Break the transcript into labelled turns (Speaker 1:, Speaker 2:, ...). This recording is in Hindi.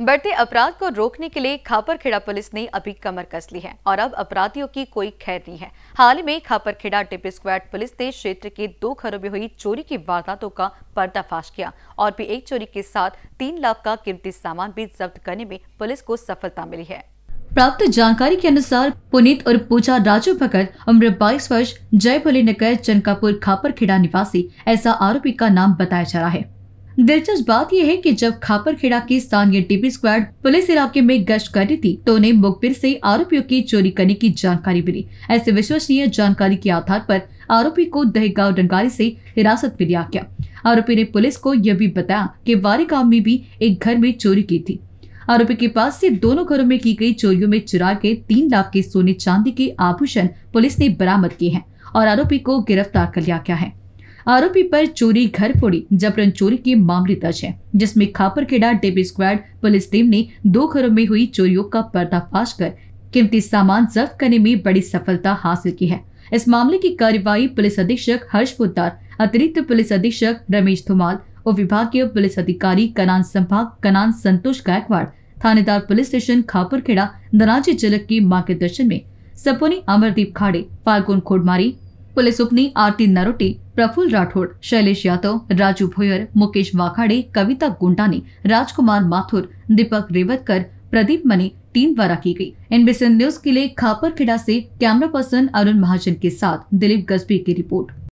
Speaker 1: बढ़ते अपराध को रोकने के लिए खापरखेड़ा पुलिस ने अभी कमर कस ली है और अब अपराधियों की कोई खैर नहीं है हाल ही में खापरखेड़ा डिप स्क्वाड पुलिस ने क्षेत्र के दो घरों में हुई चोरी की वारदातों का पर्दाफाश किया और भी एक चोरी के साथ तीन लाख का कीमती सामान भी जब्त करने में पुलिस को सफलता मिली है प्राप्त जानकारी के अनुसार पुनीत और पूजा राजू भगत उम्र 22 वर्ष जय भोले नगर चनकापुर खापरखेड़ा निवासी ऐसा आरोपी का नाम बताया जा रहा है दिलचस्प बात यह है कि जब खापरखेड़ा की स्थानीय डीपी स्क्वाड पुलिस इलाके में गश्त कर रही थी तो उन्हें मुखबिर से आरोपियों की चोरी करने की जानकारी मिली ऐसे विश्वसनीय जानकारी के आधार पर आरोपी को दहेगांव डंगारी से हिरासत में लिया गया आरोपी ने पुलिस को यह भी बताया कि वारे गांव में भी एक घर में चोरी की थी आरोपी के पास से दोनों घरों में की गई चोरियों में चुरा के तीन लाख के सोने चांदी के आभूषण पुलिस ने बरामद किए हैं और आरोपी को गिरफ्तार कर लिया गया है आरोपी पर चोरी घर फोड़ी जबरन चोरी के मामले दर्ज है जिसमें Khaparkheda DB squad police team ने दो घरों में हुई चोरियों का पर्दाफाश कर कीमती सामान जब्त करने में बड़ी सफलता हासिल की है इस मामले की कार्यवाही पुलिस अधीक्षक हर्ष पुद्दार अतिरिक्त पुलिस अधीक्षक रमेश धुमाल और विभागीय पुलिस अधिकारी कनान संभाग कनान संतोष गायकवाड़ थानेदार पुलिस स्टेशन खेड़ा धनाजी जलक के मार्गदर्शन में सपोनी अमरदीप खाड़े फाल्गुन खोडमारी पुलिस उपनी आरती नरोटी प्रफुल राठौड़ शैलेश यादव राजू भोयर मुकेश वाखाड़े कविता गुंडानी राजकुमार माथुर दीपक रेवतकर प्रदीप मनी टीम द्वारा की गई एनबीसी न्यूज के लिए खापरखेड़ा से कैमरा पर्सन अरुण महाजन के साथ दिलीप गजबी की रिपोर्ट